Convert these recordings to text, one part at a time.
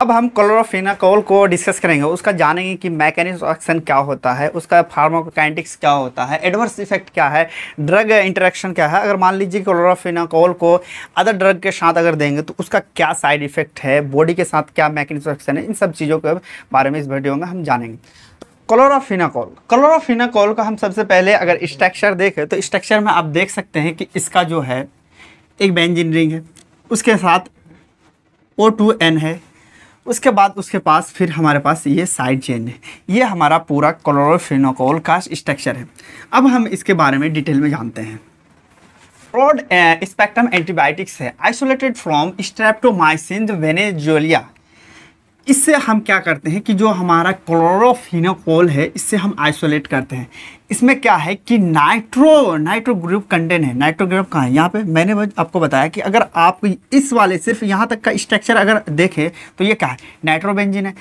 अब हम क्लोरोफिनाकोल को डिस्कस करेंगे उसका जानेंगे कि मैकेनिज्म एक्शन क्या होता है उसका फार्माकोकाइनेटिक्स क्या होता है एडवर्स इफेक्ट क्या है ड्रग इंटरेक्शन क्या है अगर मान लीजिए क्लोरोफिनाकोल को अदर ड्रग के साथ अगर देंगे तो उसका क्या साइड इफेक्ट है बॉडी के साथ क्या मैकेनिज्म एक्शन है इन सब चीज़ों के बारे में इस वीडियो में हम जानेंगे क्लोरोफिनाकोल क्लोरोफिनाकोल का हम सबसे पहले अगर स्ट्रक्चर देखें तो स्ट्रक्चर में आप देख सकते हैं कि इसका जो है एक बेंजिन रिंग है उसके साथ ओ टू एन है उसके बाद उसके पास फिर हमारे पास ये साइड चेन है ये हमारा पूरा क्लोरोफिनोकोल का स्ट्रक्चर है अब हम इसके बारे में डिटेल में जानते हैं ब्रॉड स्पेक्ट्रम एंटीबायोटिक्स है आइसोलेटेड फ्रॉम स्ट्रेप्टोमाइसिन वेनेजोलिया इससे हम क्या करते हैं कि जो हमारा क्लोरोफिनोकोल है इससे हम आइसोलेट करते हैं इसमें क्या है कि नाइट्रो नाइट्रो ग्रुप कंटेन है नाइट्रो ग्रुप कहाँ है यहाँ पे मैंने आपको बताया कि अगर आप इस वाले सिर्फ यहाँ तक का स्ट्रक्चर अगर देखें तो ये क्या है नाइट्रोबेंजिन है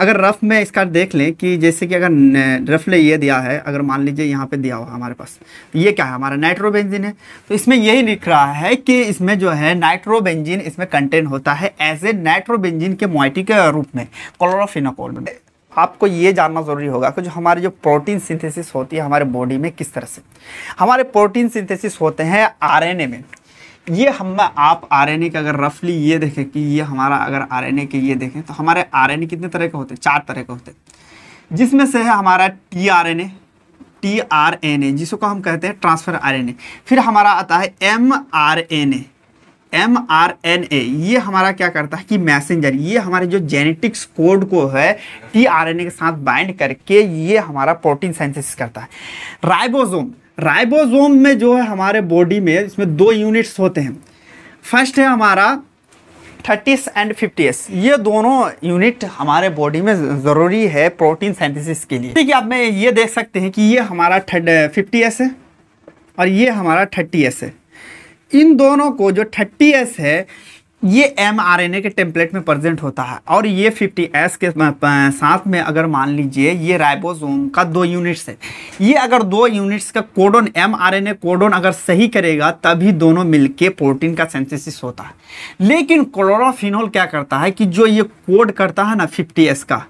अगर रफ में इसका देख लें कि जैसे कि अगर रफ ने ये दिया है अगर मान लीजिए यहाँ पे दिया हुआ हमारे पास तो ये क्या है हमारा नाइट्रोबेंजिन है तो इसमें यही लिख रहा है कि इसमें जो है नाइट्रोबेंजिन इसमें कंटेन होता है एज ए नाइट्रोबेंजिन के मोइटी के रूप में क्लोरोफिनाकोल में आपको ये जानना ज़रूरी होगा कि जो हमारी जो प्रोटीन सिंथेसिस होती है हमारे बॉडी में किस तरह से हमारे प्रोटीन सिंथेसिस होते हैं आरएनए में ये हम आप आरएनए के अगर रफली ये देखें कि ये हमारा अगर आरएनए के ये देखें तो हमारे आरएनए कितने तरह के होते हैं चार तरह के होते हैं जिसमें से है हमारा T R N A T R N A जिसको हम कहते हैं ट्रांसफर आर एन ए फिर हमारा आता है M R N A M R N A ये हमारा क्या करता है कि मैसेंजर ये हमारे जो जेनेटिक्स कोड को है टी आर एन ए के साथ बाइंड करके ये हमारा प्रोटीन सेंसेस करता है राइबोसोम राइबोसोम में जो है हमारे बॉडी में इसमें दो यूनिट्स होते हैं फर्स्ट है हमारा थर्टीस एंड फिफ्टीस ये दोनों यूनिट हमारे बॉडी में ज़रूरी है प्रोटीन सेंथेसिस के लिए ठीक है आप में ये देख सकते हैं कि ये हमारा थर्ड फिफ्टी है और ये हमारा थर्टी है इन दोनों को जो थर्टी एस है ये एम आर एन ए के टेम्पलेट में प्रेजेंट होता है और ये 50S के साथ में अगर मान लीजिए ये राइबोसोम का दो यूनिट्स है ये अगर दो यूनिट्स का codon M R N A codon अगर सही करेगा तभी दोनों मिलके प्रोटीन का सेंसेसिस होता है लेकिन क्लोरोफिनोल क्या करता है कि जो ये कोड करता है ना 50S का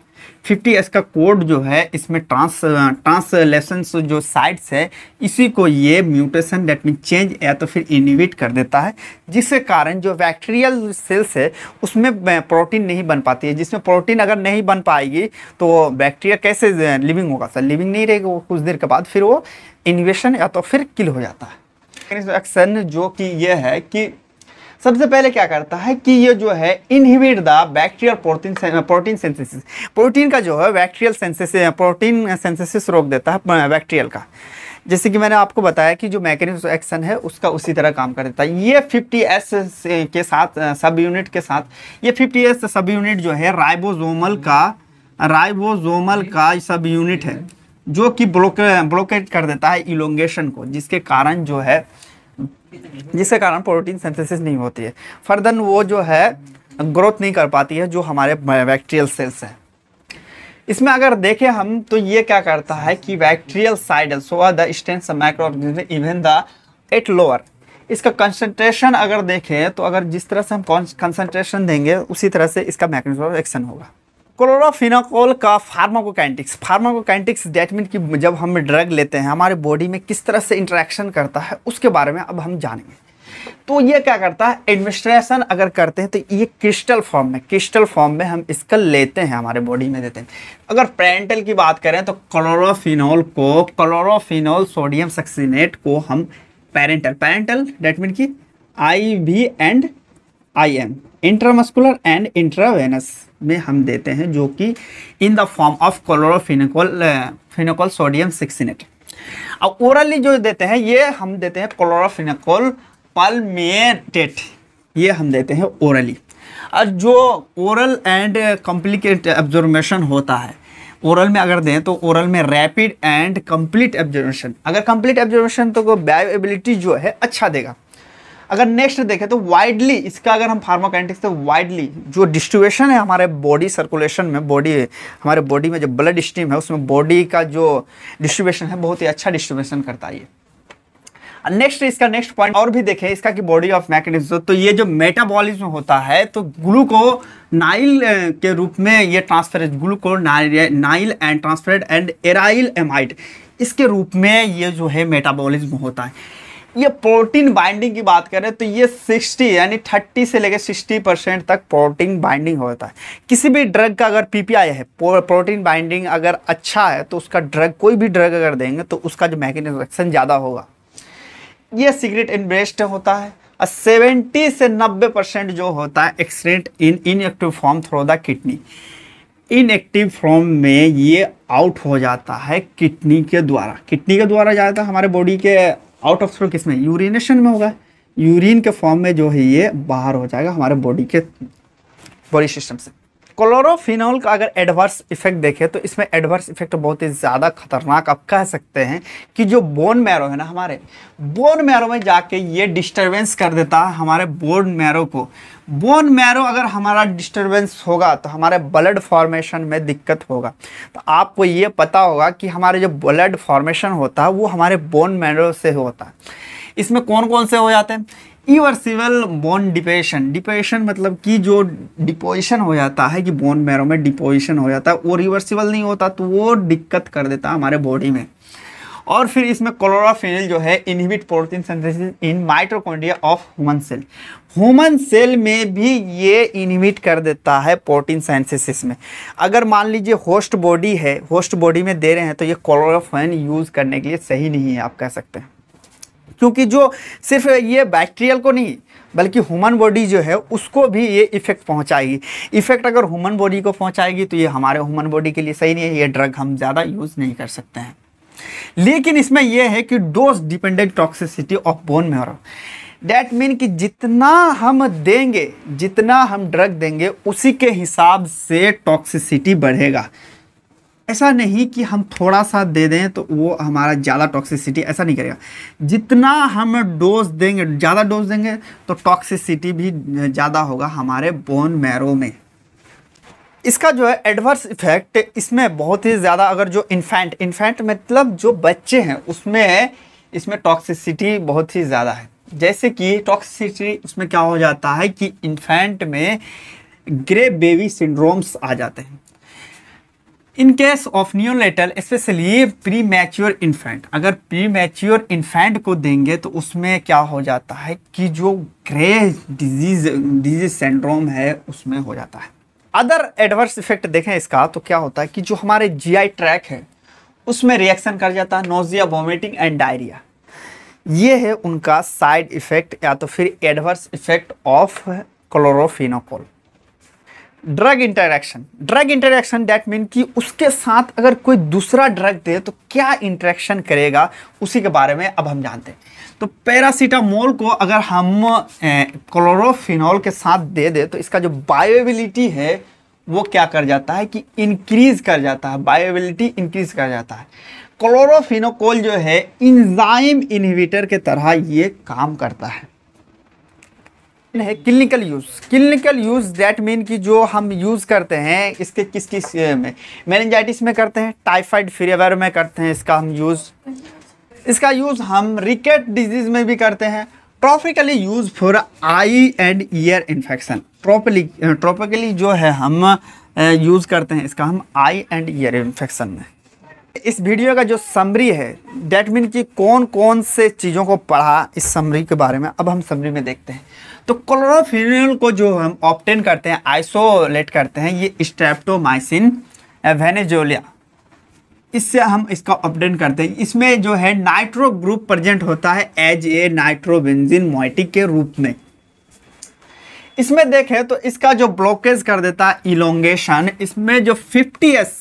फिफ्टी एस का कोड जो है इसमें ट्रांस ट्रांसलेशन जो साइट्स है इसी को ये म्यूटेशन डेट मीन चेंज या तो फिर इनिविट कर देता है जिसके कारण जो बैक्टीरियल सेल्स है उसमें प्रोटीन नहीं बन पाती है जिसमें प्रोटीन अगर नहीं बन पाएगी तो बैक्टीरिया कैसे लिविंग होगा सर लिविंग नहीं रहेगा वो कुछ देर के बाद फिर वो इन्वेशन या तो फिर किल हो जाता है एक्शन जो कि यह है कि सबसे पहले क्या करता है कि ये जो है inhibit the bacterial protein protein synthesis protein का जो है बैक्टीरियल सेंसेस प्रोटीन सेंसेसिस रोक देता है बैक्टीरियल का जैसे कि मैंने आपको बताया कि जो मैकेनिज्म एक्शन है उसका उसी तरह काम कर देता है ये 50s के साथ सब यूनिट के साथ ये 50s सब यूनिट जो है राइबोजोमल का राइबोजोमल का सब यूनिट है जो कि ब्लोके ब्लोकेट कर देता है इलोंगेशन को जिसके कारण जो है जिसके कारण प्रोटीन सिंथेसिस नहीं होती है फर्दन वो जो है ग्रोथ नहीं कर पाती है जो हमारे बैक्टीरियल सेल्स हैं इसमें अगर देखें हम तो ये क्या करता है कि bactericidal so the stance micro even the at lower इसका कंसंट्रेशन अगर देखें तो अगर जिस तरह से हम कंसंट्रेशन देंगे उसी तरह से इसका मैकेनिज्म ऑफ एक्शन होगा क्लोरोफिनाकोल का फार्माकोकाइनेटिक्स फार्माकोकाइनेटिक्स डेट मीन कि जब हम ड्रग लेते हैं हमारे बॉडी में किस तरह से इंटरेक्शन करता है उसके बारे में अब हम जानेंगे तो ये क्या करता है एडमिनिस्ट्रेशन अगर करते हैं तो ये क्रिस्टल फॉर्म में क्रिस्टल फॉर्म में हम इसका लेते हैं हमारे बॉडी में देते हैं अगर पेरेंटल की बात करें तो क्लोरोफिनोल को क्लोरोफिनोल सोडियम सक्सीनेट को हम पेरेंटल पेरेंटल डेट मीन की I V and I M intramuscular and intravenous में हम देते हैं जो कि in the form of chloramphenicol phenicol sodium succinate अब ओरली जो देते हैं ये हम देते हैं क्लोरोफिनिकोल पलमेटेट ये हम देते हैं ओरली और जो ओरल एंड कॉम्प्लिकेट एब्जॉर्मेशन होता है ओरल में अगर दें तो ओरल में रैपिड एंड कंप्लीट एब्जॉर्मेशन अगर कंप्लीट एब्जॉर्मेशन तो बायोएबिलिटी जो है अच्छा देगा अगर नेक्स्ट देखें तो वाइडली इसका अगर हम फार्माकाइनेटिक्स तो वाइडली जो डिस्ट्रीब्यूशन है हमारे बॉडी सर्कुलेशन में बॉडी हमारे बॉडी में जो ब्लड स्ट्रीम है उसमें बॉडी का जो डिस्ट्रीब्यूशन है बहुत ही अच्छा डिस्ट्रीब्यूशन करता है नेक्स्ट इसका नेक्स्ट पॉइंट और भी देखें इसका कि बॉडी ऑफ मैकेनिज्म तो ये जो मेटाबॉलिज्म होता है तो ग्लू को नाइल के रूप में ये transfer glucuronyl and transfer and aryl amide इसके रूप में ये जो है मेटाबॉलिज्म होता है ये प्रोटीन बाइंडिंग की बात करें तो ये 60 यानी 30 से लेकर 60 परसेंट तक प्रोटीन बाइंडिंग होता है किसी भी ड्रग का अगर पीपीआई है प्रोटीन बाइंडिंग अगर अच्छा है तो उसका ड्रग कोई भी ड्रग अगर देंगे तो उसका जो मैकेनिज्म ज़्यादा होगा ये सिगरेट इन्वेस्ट होता है और सेवेंटी से नब्बे परसेंट जो होता है accident in inactive form through the kidney inactive form में ये आउट हो जाता है किडनी के द्वारा किडनी के द्वारा जाता है हमारे बॉडी के आउट ऑफ स्टॉक किस में यूरिनेशन में होगा यूरिन के फॉर्म में जो है ये बाहर हो जाएगा हमारे बॉडी के बॉडी सिस्टम से क्लोरोफिनॉल का अगर एडवर्स इफेक्ट देखें तो इसमें एडवर्स इफेक्ट बहुत ही ज़्यादा खतरनाक आप कह सकते हैं कि जो बोन मैरो है ना हमारे बोन मैरो में जाके ये डिस्टर्बेंस कर देता है हमारे बोन मैरो को बोन मैरो अगर हमारा डिस्टर्बेंस होगा तो हमारे ब्लड फॉर्मेशन में दिक्कत होगा तो आपको ये पता होगा कि हमारे जो ब्लड फॉर्मेशन होता है वो हमारे बोन मैरो से होता है इसमें कौन कौन से हो जाते हैं इवर्सिबल बोन डिपेशन डिपेशन मतलब कि जो डिपोजिशन हो जाता है कि बोन मैरो में डिपोजिशन हो जाता है वो रिवर्सिबल नहीं होता तो वो दिक्कत कर देता है हमारे बॉडी में और फिर इसमें क्लोरोफिनिल जो है inhibit protein synthesis in mitochondria of human cell human cell में भी ये इनहिबिट कर देता है प्रोटीन सिंथेसिस में अगर मान लीजिए होस्ट बॉडी है होस्ट बॉडी में दे रहे हैं तो ये क्लोराफेन यूज़ करने के लिए सही नहीं है आप कह सकते हैं क्योंकि जो सिर्फ ये बैक्टीरियल को नहीं बल्कि ह्यूमन बॉडी जो है उसको भी ये इफ़ेक्ट पहुंचाएगी इफ़ेक्ट अगर ह्यूमन बॉडी को पहुंचाएगी तो ये हमारे ह्यूमन बॉडी के लिए सही नहीं है ये ड्रग हम ज़्यादा यूज़ नहीं कर सकते हैं लेकिन इसमें यह है कि dose dependent toxicity of bone marrow that mean कि जितना हम देंगे जितना हम ड्रग देंगे उसी के हिसाब से टॉक्सिसिटी बढ़ेगा ऐसा नहीं कि हम थोड़ा सा दे दें तो वो हमारा ज़्यादा टॉक्सिसिटी ऐसा नहीं करेगा जितना हम डोज देंगे ज़्यादा डोज देंगे तो टॉक्सिसिटी भी ज़्यादा होगा हमारे बोन मैरो में इसका जो है एडवर्स इफेक्ट इसमें बहुत ही ज़्यादा अगर जो इन्फेंट इन्फेंट मतलब जो बच्चे हैं उसमें इसमें टॉक्सिसिटी बहुत ही ज़्यादा है जैसे कि टॉक्सिसिटी उसमें क्या हो जाता है कि इन्फेंट में ग्रे बेबी सिंड्रोम्स आ जाते हैं in case of neonatal specially premature infant अगर प्री मैच्योर इन्फेंट को देंगे तो उसमें क्या हो जाता है कि जो ग्रे डिजीज डिजीज सेंड्रोम है उसमें हो जाता है अदर एडवर्स इफेक्ट देखें इसका तो क्या होता है कि जो हमारे जीआई ट्रैक है उसमें रिएक्शन कर जाता है नोजिया वॉमिटिंग एंड डायरिया ये है उनका साइड इफेक्ट या तो फिर adverse effect of chloramphenicol drug interaction drug interaction that mean कि उसके साथ अगर कोई दूसरा ड्रग दे तो क्या इंटरेक्शन करेगा उसी के बारे में अब हम जानते हैं तो पैरासीटामोल को अगर हम क्लोरोफिनॉल के साथ दे दे तो इसका जो बायोबिलिटी है वो क्या कर जाता है कि इंक्रीज कर जाता है बायोबिलिटी इंक्रीज कर जाता है क्लोरोफिनोकोल जो है इंजाइम इनहिबिटर के तरह ये काम करता है है clinical use clinical use that mean कि जो हम यूज़ करते हैं इसके किस किस में मैनजाइटिस में करते हैं टाइफाइड फीवर में करते हैं इसका हम यूज़ इसका यूज़ हम रिकेट डिजीज़ में भी करते हैं topically use for eye and ear infection topically topically जो है हम यूज़ करते हैं इसका हम आई एंड ईयर इन्फेक्शन में इस वीडियो का जो समरी है डेट मीन कि कौन कौन से चीज़ों को पढ़ा इस समरी के बारे में अब हम समरी में देखते हैं तो क्लोरोफिन को जो हम ऑप्टेन करते हैं आइसोलेट करते हैं ये स्ट्रेप्टोमाइसिन वेनेजोलिया इससे हम इसका ऑप्टेन करते हैं इसमें जो है नाइट्रो ग्रुप प्रेजेंट होता है एज ए नाइट्रोबेंजिन मोइटिक के रूप में इसमें देखें तो इसका जो ब्लॉकेज कर देता है इलोंगेशन इसमें जो 50s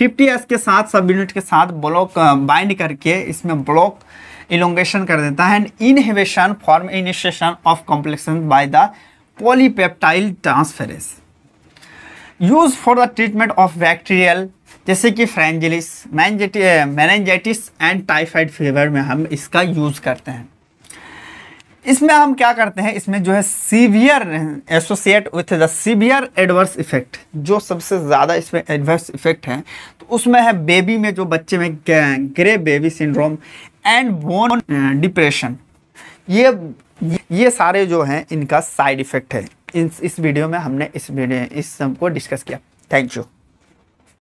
50s के साथ सब यूनिट के साथ ब्लॉक बाइंड uh, करके इसमें ब्लॉक इलोंगेशन कर देता है and inhibition form initiation of complexion by the polypeptidyl transferase use for the treatment of bacterial जैसे कि फ्रेंजिलिस मैनजाइटिस एंड टाइफाइड फीवर में हम इसका यूज़ करते हैं इसमें हम क्या करते हैं इसमें जो है severe associate with the severe adverse effect जो सबसे ज़्यादा इसमें एडवर्स इफेक्ट है तो उसमें है बेबी में जो बच्चे में grey baby syndrome and bone depression ये ये सारे जो हैं इनका साइड इफ़ेक्ट है इस इस वीडियो में हमने इस वीडियो इस सब को डिस्कस किया थैंक यू